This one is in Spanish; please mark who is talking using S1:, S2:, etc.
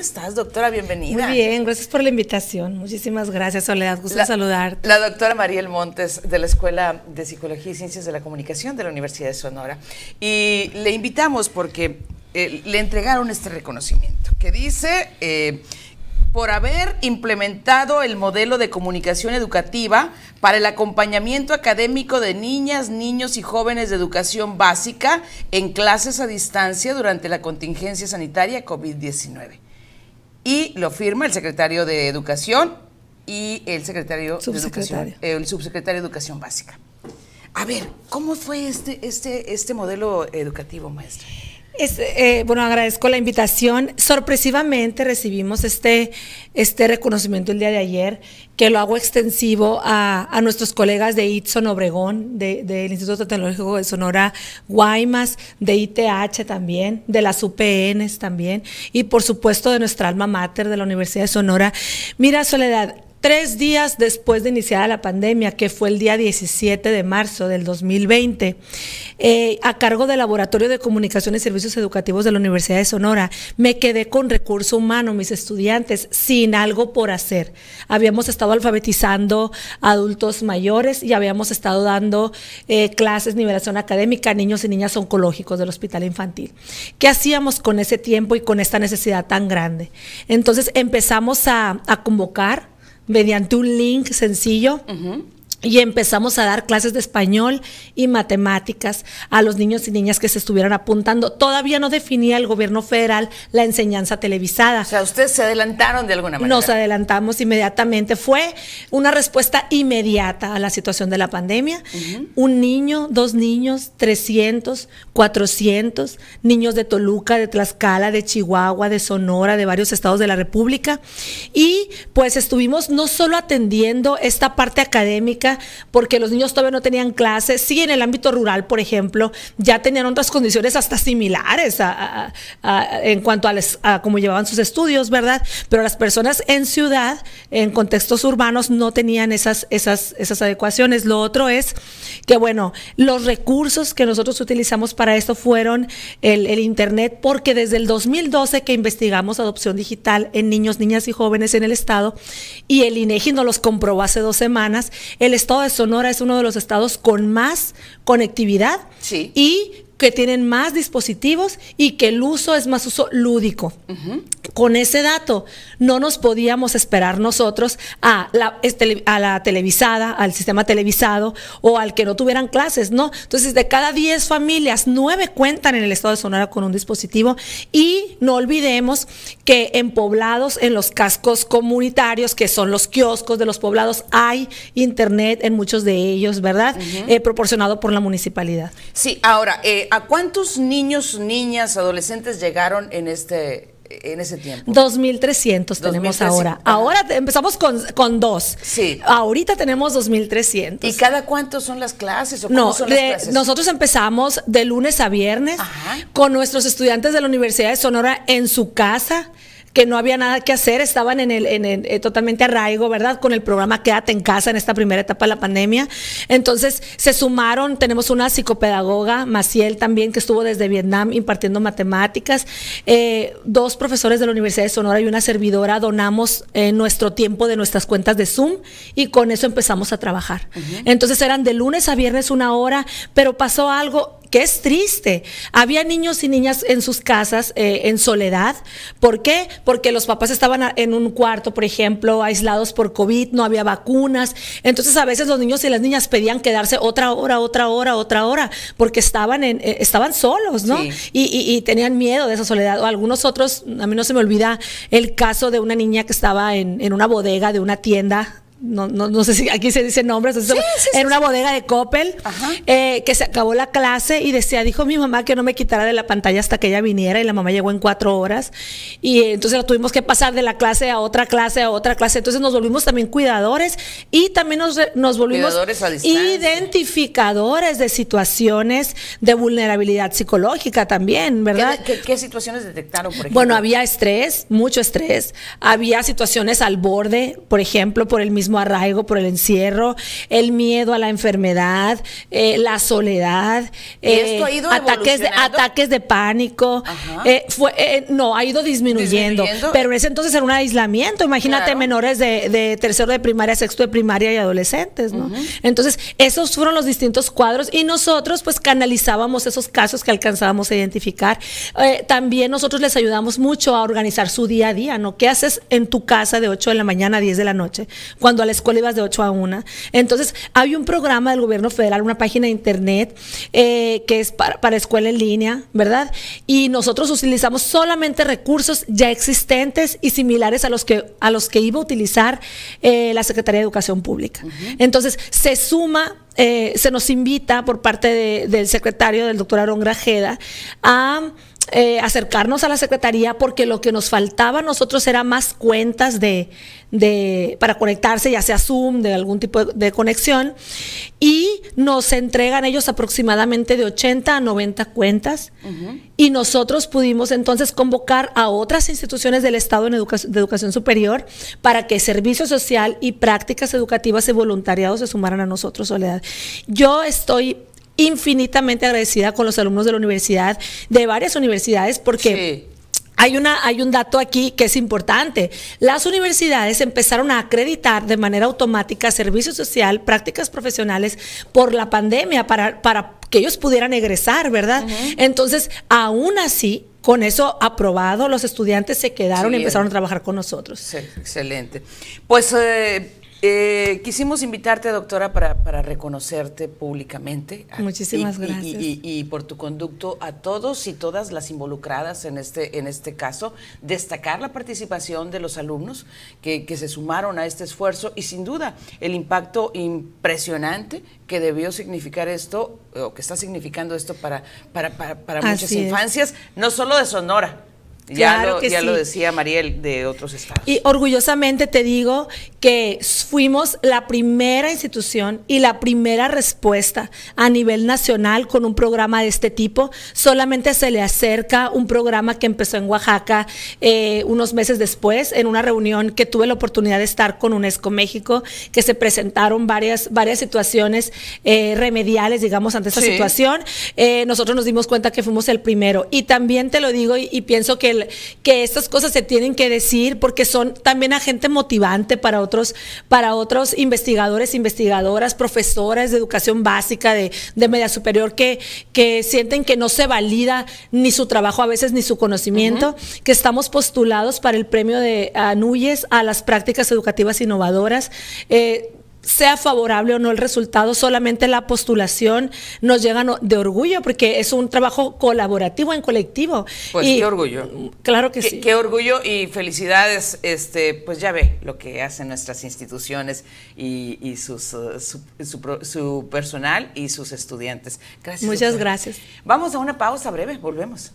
S1: ¿Cómo estás, doctora? Bienvenida. Muy bien,
S2: gracias por la invitación. Muchísimas gracias, Soledad. Gusto saludarte.
S1: La doctora Mariel Montes, de la Escuela de Psicología y Ciencias de la Comunicación de la Universidad de Sonora. Y le invitamos porque eh, le entregaron este reconocimiento que dice. Eh, por haber implementado el modelo de comunicación educativa para el acompañamiento académico de niñas, niños y jóvenes de educación básica en clases a distancia durante la contingencia sanitaria COVID-19 y lo firma el secretario de Educación y el secretario subsecretario. de Educación, eh, el subsecretario de Educación Básica. A ver, ¿cómo fue este, este, este modelo educativo, maestra?
S2: Eh, bueno, agradezco la invitación. Sorpresivamente recibimos este, este reconocimiento el día de ayer, que lo hago extensivo a, nuestros colegas de Itson Obregón, del Instituto Tecnológico de Sonora Guaymas, de ITH también, de las UPNs también, y por supuesto de nuestra alma mater de la Universidad de Sonora. Mira, Soledad, tres días después de iniciada la pandemia, que fue el día 17 de marzo del 2020, eh, a cargo del Laboratorio de Comunicación y Servicios Educativos de la Universidad de Sonora, me quedé con recurso humano, mis estudiantes, sin algo por hacer. Habíamos estado alfabetizando adultos mayores y habíamos estado dando eh, clases, nivelación académica, a niños y niñas oncológicos del hospital infantil. ¿Qué hacíamos con ese tiempo y con esta necesidad tan grande? Entonces empezamos a convocar mediante un link sencillo. Y empezamos a dar clases de español y matemáticas a los niños y niñas que se estuvieron apuntando. Todavía no definía el gobierno federal la enseñanza televisada. O sea, ustedes se adelantaron de alguna manera. Nos adelantamos inmediatamente. Fue una respuesta inmediata a la situación de la pandemia. Un niño, dos niños, 300, 400, niños de Toluca, de Tlaxcala, de Chihuahua, de Sonora, de varios estados de la República. Y pues estuvimos no solo atendiendo esta parte académica, porque los niños todavía no tenían clases. Sí, en el ámbito rural, por ejemplo, ya tenían otras condiciones hasta similares en cuanto a, cómo llevaban sus estudios, ¿verdad? Pero las personas en ciudad, en contextos urbanos, no tenían esas, esas, esas adecuaciones. Lo otro es que, bueno, los recursos que nosotros utilizamos para esto fueron el, Internet, porque desde el 2012 que investigamos adopción digital en niños, niñas y jóvenes en el Estado, y el INEGI nos los comprobó hace dos semanas, el estado de Sonora es uno de los estados con más conectividad sí. y que tienen más dispositivos y que el uso es más uso lúdico. Con ese dato no nos podíamos esperar nosotros a la, a la televisada, al sistema televisado o al que no tuvieran clases, ¿no? Entonces, de cada 10 familias, nueve cuentan en el estado de Sonora con un dispositivo y no olvidemos que en poblados, en los cascos comunitarios, que son los kioscos de los poblados, hay internet en muchos de ellos, ¿verdad? Eh, proporcionado por la municipalidad.
S1: Sí, ahora, eh, ¿A cuántos niños, niñas, adolescentes llegaron en este en ese tiempo?
S2: 2.300 tenemos ahora. Ahora empezamos con, con, dos. Sí. Ahorita tenemos 2.300. ¿Y cada cuánto son las clases? no, nosotros empezamos de lunes a viernes con nuestros estudiantes de la Universidad de Sonora en su casa que no había nada que hacer, estaban en el, en eh, totalmente arraigo, ¿verdad? Con el programa Quédate en casa en esta primera etapa de la pandemia. Entonces se sumaron, tenemos una psicopedagoga, Maciel también, que estuvo desde Vietnam impartiendo matemáticas, eh, dos profesores de la Universidad de Sonora y una servidora donamos eh, nuestro tiempo de nuestras cuentas de Zoom y con eso empezamos a trabajar. Entonces eran de lunes a viernes una hora, pero pasó algo, que es triste. Había niños y niñas en sus casas eh, en soledad. ¿Por qué? Porque los papás estaban en un cuarto, por ejemplo, aislados por COVID, no había vacunas. Entonces a veces los niños y las niñas pedían quedarse otra hora, otra hora, otra hora, porque estaban, en, eh, estaban solos, ¿no? Y, tenían miedo de esa soledad. O algunos otros, a mí no se me olvida el caso de una niña que estaba en, en una bodega de una tienda no, no, no, sé si aquí se dice nombres, en una bodega de Coppel, eh, que se acabó la clase y decía, dijo mi mamá que no me quitara de la pantalla hasta que ella viniera y la mamá llegó en cuatro horas y eh, entonces tuvimos que pasar de la clase a otra clase a otra clase, entonces nos volvimos también cuidadores y también nos, volvimos identificadores de situaciones de vulnerabilidad psicológica también, ¿verdad?
S1: ¿Qué, situaciones detectaron, por ejemplo?
S2: Bueno, había estrés, mucho estrés, había situaciones al borde, por ejemplo, por el mismo arraigo por el encierro, el miedo a la enfermedad, eh, la soledad, eh, ataques, de, ataques de pánico. Eh, no, ha ido disminuyendo, Pero en ese entonces era un aislamiento. Imagínate menores de, tercero de primaria, sexto de primaria y adolescentes, Entonces, esos fueron los distintos cuadros y nosotros pues canalizábamos esos casos que alcanzábamos a identificar. también nosotros les ayudamos mucho a organizar su día a día, ¿no? ¿Qué haces en tu casa de 8 de la mañana a 10 de la noche? Cuando a la escuela ibas de 8 a 1. Entonces, hay un programa del gobierno federal, una página de internet eh, que es para, escuela en línea, ¿verdad? Y nosotros utilizamos solamente recursos ya existentes y similares a los que, a los que iba a utilizar eh, la Secretaría de Educación Pública. Entonces, se suma eh, se nos invita por parte del secretario, del doctor Arón Grajeda, a eh, acercarnos a la Secretaría porque lo que nos faltaba a nosotros era más cuentas de, de, para conectarse, ya sea Zoom, de algún tipo de, conexión. Y nos entregan ellos aproximadamente de 80 a 90 cuentas. Y nosotros pudimos entonces convocar a otras instituciones del Estado de educación superior para que servicio social y prácticas educativas y voluntariado se sumaran a nosotros, Soledad. Yo estoy infinitamente agradecida con los alumnos de la universidad, de varias universidades, porque... Hay, una, hay un dato aquí que es importante. Las universidades empezaron a acreditar de manera automática servicio social, prácticas profesionales por la pandemia para, para que ellos pudieran egresar, ¿verdad? Entonces, aún así, con eso aprobado, los estudiantes se quedaron y empezaron a trabajar con nosotros.
S1: Excelente. Pues eh, eh, quisimos invitarte, doctora, para, reconocerte públicamente. Muchísimas gracias. Y, por tu conducto a todos y todas las involucradas en este, en este caso, destacar la participación de los alumnos que, se sumaron a este esfuerzo y sin duda el impacto impresionante que debió significar esto o que está significando esto para, para, muchas infancias, no solo de Sonora. Ya, lo, ya lo decía Mariel de otros estados.
S2: Y orgullosamente te digo que fuimos la primera institución y la primera respuesta a nivel nacional con un programa de este tipo. Solamente se le acerca un programa que empezó en Oaxaca eh, unos meses después, en una reunión que tuve la oportunidad de estar con UNESCO México, que se presentaron varias, varias situaciones eh, remediales, digamos, ante esta situación. Eh, nosotros nos dimos cuenta que fuimos el primero. Y también te lo digo y, pienso que, que estas cosas se tienen que decir porque son también agente motivante para otros para otros investigadores, investigadoras, profesoras de educación básica, de, media superior, que, que sienten que no se valida ni su trabajo a veces ni su conocimiento, que estamos postulados para el premio de Anuyes a las prácticas educativas innovadoras. Eh, sea favorable o no el resultado, solamente la postulación nos llega de orgullo, porque es un trabajo colaborativo en colectivo. Pues y, qué orgullo. Claro
S1: que sí. Qué orgullo y felicidades, este, pues ya ve lo que hacen nuestras instituciones y, sus, uh, su, personal y sus estudiantes. Gracias. Muchas gracias. Vamos a una pausa breve, volvemos.